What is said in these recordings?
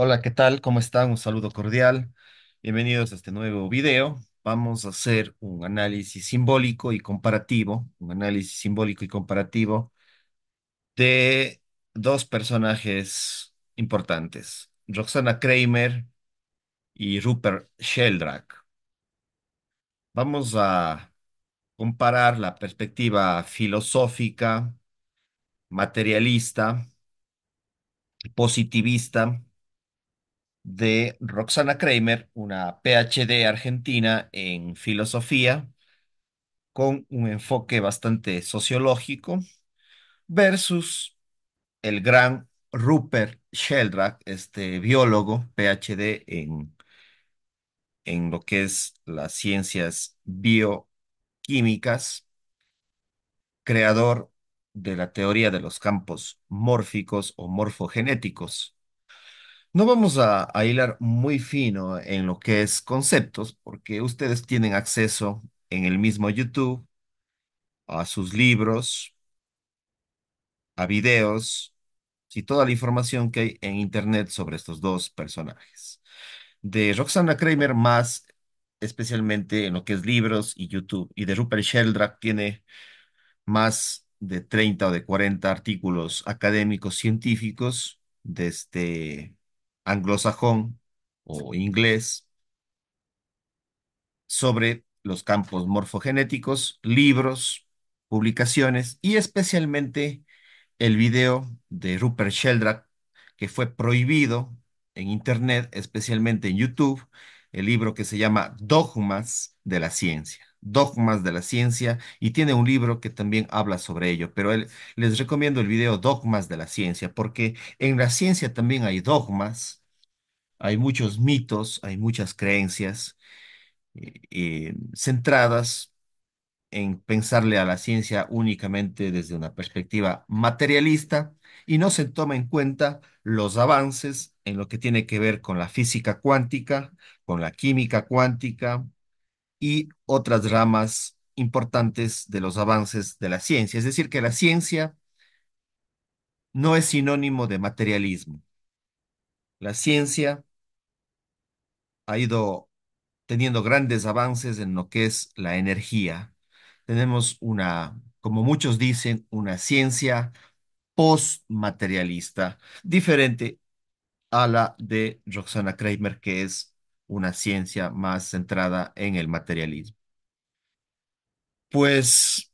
Hola, ¿qué tal? ¿Cómo están? Un saludo cordial. Bienvenidos a este nuevo video. Vamos a hacer un análisis simbólico y comparativo, un análisis simbólico y comparativo de dos personajes importantes, Roxana Kramer y Rupert Sheldrake. Vamos a comparar la perspectiva filosófica, materialista, positivista, de Roxana Kramer, una PhD argentina en filosofía, con un enfoque bastante sociológico, versus el gran Rupert Sheldrake, este biólogo, PhD en, en lo que es las ciencias bioquímicas, creador de la teoría de los campos mórficos o morfogenéticos no vamos a, hilar muy fino en lo que es conceptos, porque ustedes tienen acceso en el mismo YouTube a sus libros, a videos y toda la información que hay en Internet sobre estos dos personajes. De Roxana Kramer más especialmente en lo que es libros y YouTube. Y de Rupert Sheldrake tiene más de 30 o de 40 artículos académicos científicos desde anglosajón o inglés sobre los campos morfogenéticos, libros, publicaciones y especialmente el video de Rupert Sheldrake que fue prohibido en Internet, especialmente en YouTube, el libro que se llama Dogmas de la Ciencia dogmas de la ciencia y tiene un libro que también habla sobre ello, pero él, les recomiendo el video Dogmas de la ciencia, porque en la ciencia también hay dogmas, hay muchos mitos, hay muchas creencias eh, eh, centradas en pensarle a la ciencia únicamente desde una perspectiva materialista y no se toma en cuenta los avances en lo que tiene que ver con la física cuántica, con la química cuántica, y otras ramas importantes de los avances de la ciencia. Es decir, que la ciencia no es sinónimo de materialismo. La ciencia ha ido teniendo grandes avances en lo que es la energía. Tenemos una, como muchos dicen, una ciencia postmaterialista, diferente a la de Roxana Kramer, que es una ciencia más centrada en el materialismo. Pues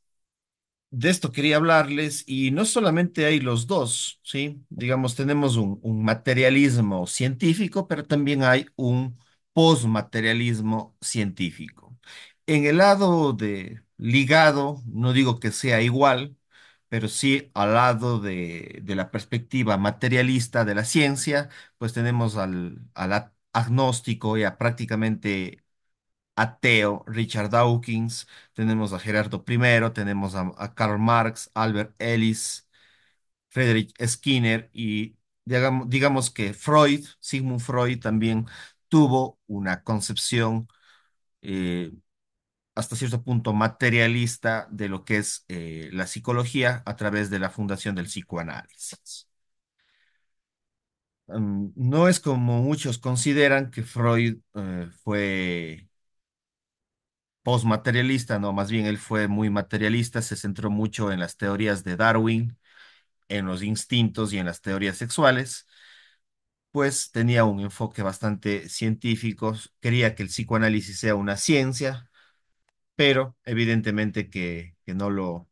de esto quería hablarles y no solamente hay los dos, ¿sí? Digamos, tenemos un, materialismo científico, pero también hay un posmaterialismo científico. En el lado de ligado, no digo que sea igual, pero sí al lado de, de la perspectiva materialista de la ciencia, pues tenemos al, a la agnóstico, a prácticamente ateo, Richard Dawkins, tenemos a Gerardo I, tenemos a, Karl Marx, Albert Ellis, Friedrich Skinner y digamos, digamos que Freud, Sigmund Freud también tuvo una concepción eh, hasta cierto punto materialista de lo que es eh, la psicología a través de la fundación del psicoanálisis. Em, no es como muchos consideran que Freud eh, fue postmaterialista, no, más bien él fue muy materialista, se centró mucho en las teorías de Darwin, en los instintos y en las teorías sexuales, pues tenía un enfoque bastante científico, quería que el psicoanálisis sea una ciencia, pero evidentemente que, que no, lo,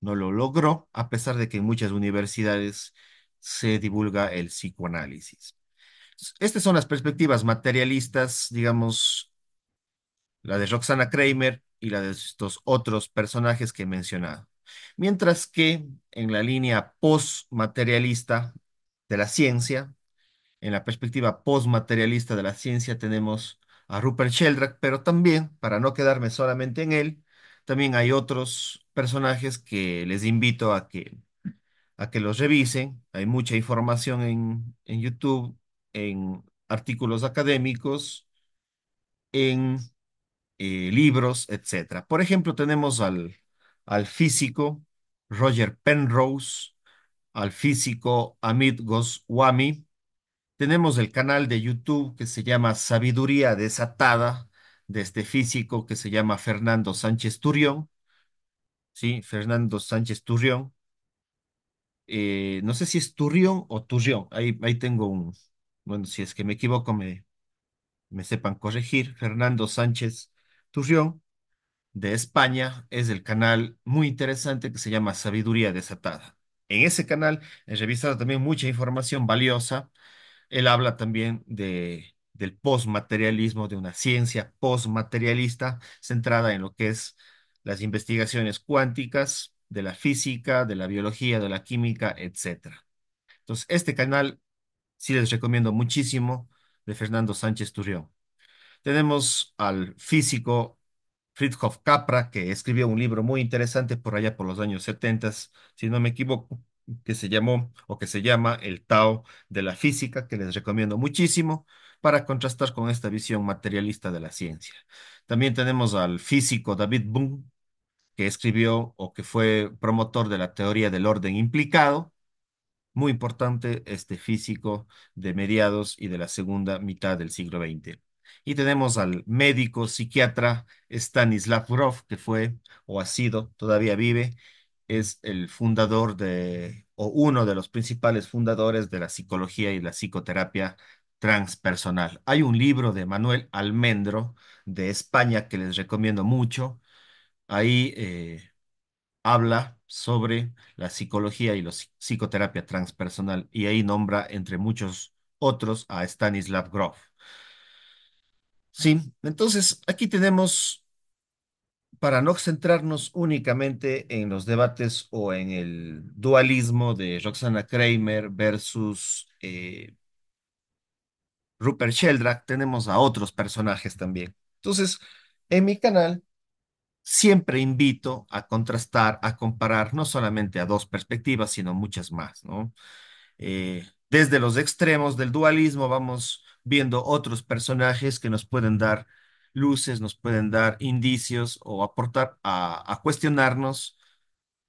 no lo logró, a pesar de que en muchas universidades se divulga el psicoanálisis. Estas son las perspectivas materialistas, digamos, la de Roxana Kramer y la de estos otros personajes que he mencionado. Mientras que en la línea postmaterialista de la ciencia, en la perspectiva postmaterialista de la ciencia tenemos a Rupert Sheldrake, pero también, para no quedarme solamente en él, también hay otros personajes que les invito a que que los revisen. Hay mucha información en, en YouTube, en artículos académicos, en eh, libros, etc. Por ejemplo, tenemos al, al físico Roger Penrose, al físico Amit Goswami. Tenemos el canal de YouTube que se llama Sabiduría Desatada, de este físico que se llama Fernando Sánchez Turión. Sí, Fernando Sánchez Turrión. Eh, no sé si es Turrión o Turrión, ahí, ahí tengo un, bueno, si es que me equivoco, me, me sepan corregir, Fernando Sánchez Turrión de España es el canal muy interesante que se llama Sabiduría Desatada. En ese canal he revisado también mucha información valiosa. Él habla también de, del posmaterialismo de una ciencia posmaterialista centrada en lo que es las investigaciones cuánticas, de la física, de la biología, de la química, etc. Entonces, este canal sí les recomiendo muchísimo de Fernando Sánchez Turrión. Tenemos al físico Friedhof Capra, que escribió un libro muy interesante por allá por los años 70, si no me equivoco, que se llamó o que se llama El Tao de la Física, que les recomiendo muchísimo para contrastar con esta visión materialista de la ciencia. También tenemos al físico David Boone, que escribió o que fue promotor de la teoría del orden implicado, muy importante este físico de mediados y de la segunda mitad del siglo XX. Y tenemos al médico psiquiatra Stanislav Grof, que fue o ha sido, todavía vive, es el fundador de, o uno de los principales fundadores de la psicología y la psicoterapia transpersonal. Hay un libro de Manuel Almendro de España que les recomiendo mucho, Ahí eh, habla sobre la psicología y la psicoterapia transpersonal y ahí nombra, entre muchos otros, a Stanislav Grof. Sí, entonces aquí tenemos, para no centrarnos únicamente en los debates o en el dualismo de Roxana Kramer versus eh, Rupert Sheldrake, tenemos a otros personajes también. Entonces, en mi canal siempre invito a contrastar, a comparar no solamente a dos perspectivas, sino muchas más, ¿no? Eh, desde los extremos del dualismo vamos viendo otros personajes que nos pueden dar luces, nos pueden dar indicios o aportar a, cuestionarnos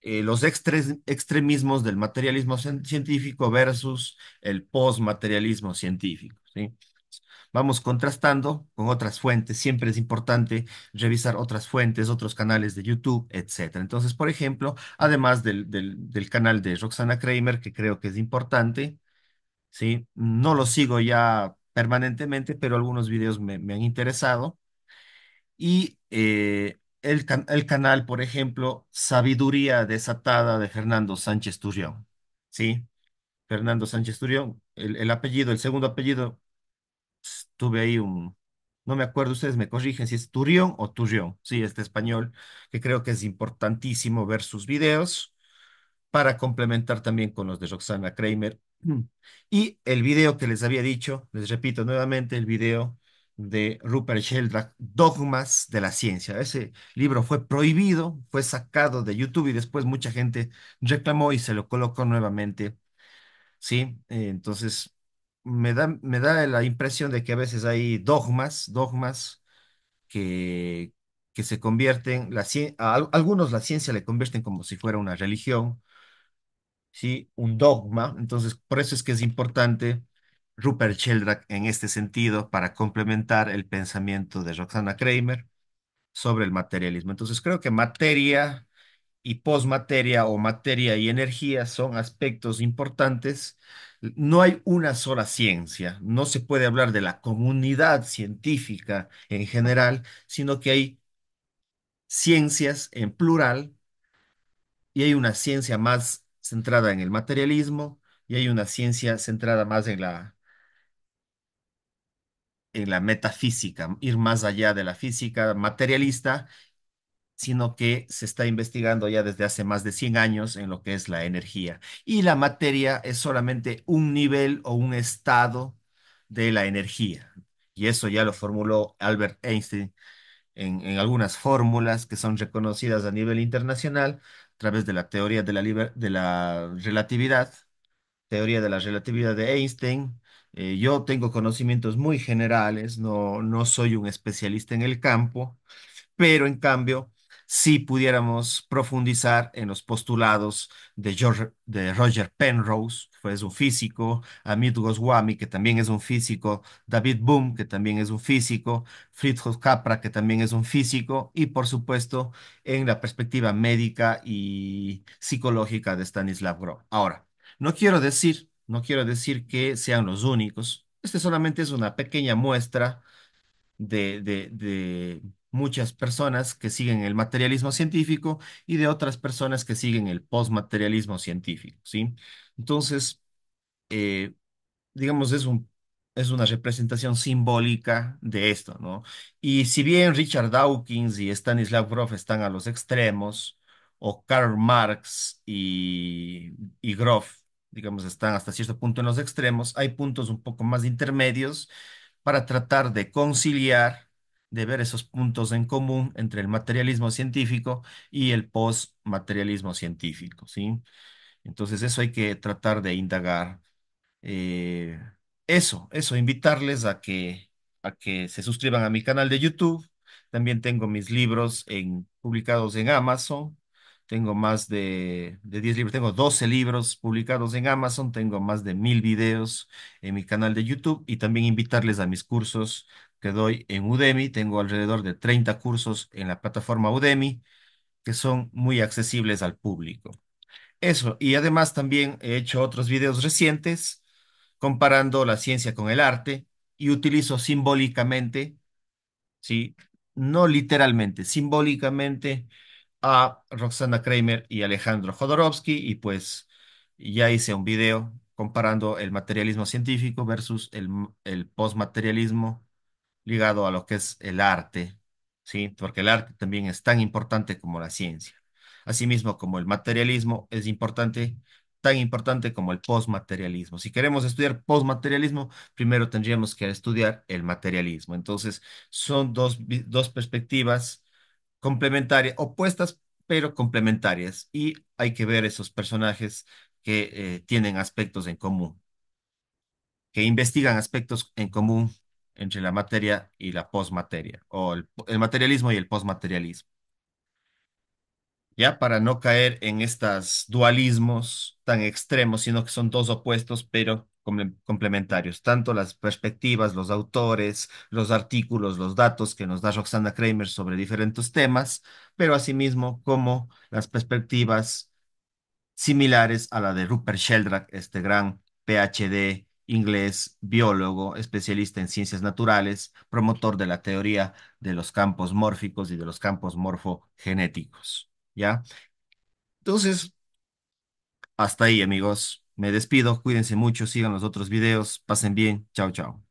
eh, los extremismos del materialismo científico versus el postmaterialismo científico. ¿sí? Vamos contrastando con otras fuentes. Siempre es importante revisar otras fuentes, otros canales de YouTube, etc. Entonces, por ejemplo, además del, canal de Roxana Kramer, que creo que es importante, ¿sí? No lo sigo ya permanentemente, pero algunos videos me, han interesado. Y eh, el, canal, por ejemplo, Sabiduría Desatada de Fernando Sánchez Turrión, ¿sí? Fernando Sánchez Turrión, el, el apellido, el segundo apellido tuve ahí un, no me acuerdo, ustedes me corrigen si es Turión o Turión, sí, este español, que creo que es importantísimo ver sus videos para complementar también con los de Roxana Kramer. Y el video que les había dicho, les repito nuevamente, el video de Rupert Sheldrake, Dogmas de la Ciencia. Ese libro fue prohibido, fue sacado de YouTube y después mucha gente reclamó y se lo colocó nuevamente. Sí, entonces me da, la impresión de que a veces hay dogmas, dogmas que, que se convierten, la, a algunos la ciencia le convierten como si fuera una religión, ¿sí? Un dogma. Entonces, por eso es que es importante Rupert Sheldrake en este sentido para complementar el pensamiento de Roxana Kramer sobre el materialismo. Entonces, creo que materia y posmateria o materia y energía son aspectos importantes. No hay una sola ciencia, no se puede hablar de la comunidad científica en general, sino que hay ciencias en plural y hay una ciencia más centrada en el materialismo y hay una ciencia centrada más en la en la metafísica, ir más allá de la física materialista sino que se está investigando ya desde hace más de 100 años en lo que es la energía. Y la materia es solamente un nivel o un estado de la energía. Y eso ya lo formuló Albert Einstein en, algunas fórmulas que son reconocidas a nivel internacional a través de la teoría de la, de la relatividad, teoría de la relatividad de Einstein. Eh, yo tengo conocimientos muy generales, no, no soy un especialista en el campo, pero en cambio si pudiéramos profundizar en los postulados de, George, de Roger Penrose, que es un físico, Amit Goswami, que también es un físico, David Boom que también es un físico, Fritjof Capra, que también es un físico, y por supuesto en la perspectiva médica y psicológica de Stanislav Grof. Ahora, no quiero decir, no quiero decir que sean los únicos, este solamente es una pequeña muestra de, de, de muchas personas que siguen el materialismo científico y de otras personas que siguen el postmaterialismo científico, ¿sí? Entonces, eh, digamos, es es una representación simbólica de esto, ¿no? Y si bien Richard Dawkins y Stanislav Grof están a los extremos, o Karl Marx y, y Grof, digamos, están hasta cierto punto en los extremos, hay puntos un poco más intermedios para tratar de conciliar de ver esos puntos en común entre el materialismo científico y el postmaterialismo científico, ¿sí? Entonces eso hay que tratar de indagar. Eh, eso, eso, invitarles a que, a que se suscriban a mi canal de YouTube. También tengo mis libros en, publicados en Amazon. Tengo más de, de 10 libros, tengo 12 libros publicados en Amazon, tengo más de mil videos en mi canal de YouTube y también invitarles a mis cursos que doy en Udemy. Tengo alrededor de 30 cursos en la plataforma Udemy que son muy accesibles al público. Eso, y además también he hecho otros videos recientes comparando la ciencia con el arte y utilizo simbólicamente, ¿sí? no literalmente, simbólicamente a Roxana Kramer y Alejandro Jodorowsky y pues ya hice un video comparando el materialismo científico versus el, el postmaterialismo ligado a lo que es el arte, ¿sí? Porque el arte también es tan importante como la ciencia. Asimismo, como el materialismo es importante, tan importante como el postmaterialismo. Si queremos estudiar postmaterialismo, primero tendríamos que estudiar el materialismo. Entonces, son dos, dos perspectivas complementarias, opuestas, pero complementarias. Y hay que ver esos personajes que eh, tienen aspectos en común, que investigan aspectos en común entre la materia y la posmateria, o el, materialismo y el posmaterialismo. Ya para no caer en estos dualismos tan extremos, sino que son dos opuestos, pero complementarios. Tanto las perspectivas, los autores, los artículos, los datos que nos da Roxana Kramer sobre diferentes temas, pero asimismo como las perspectivas similares a la de Rupert Sheldrake, este gran PhD inglés, biólogo, especialista en ciencias naturales, promotor de la teoría de los campos mórficos y de los campos morfogenéticos. ¿Ya? Entonces, hasta ahí, amigos. Me despido. Cuídense mucho. Sigan los otros videos. Pasen bien. Chao, chao.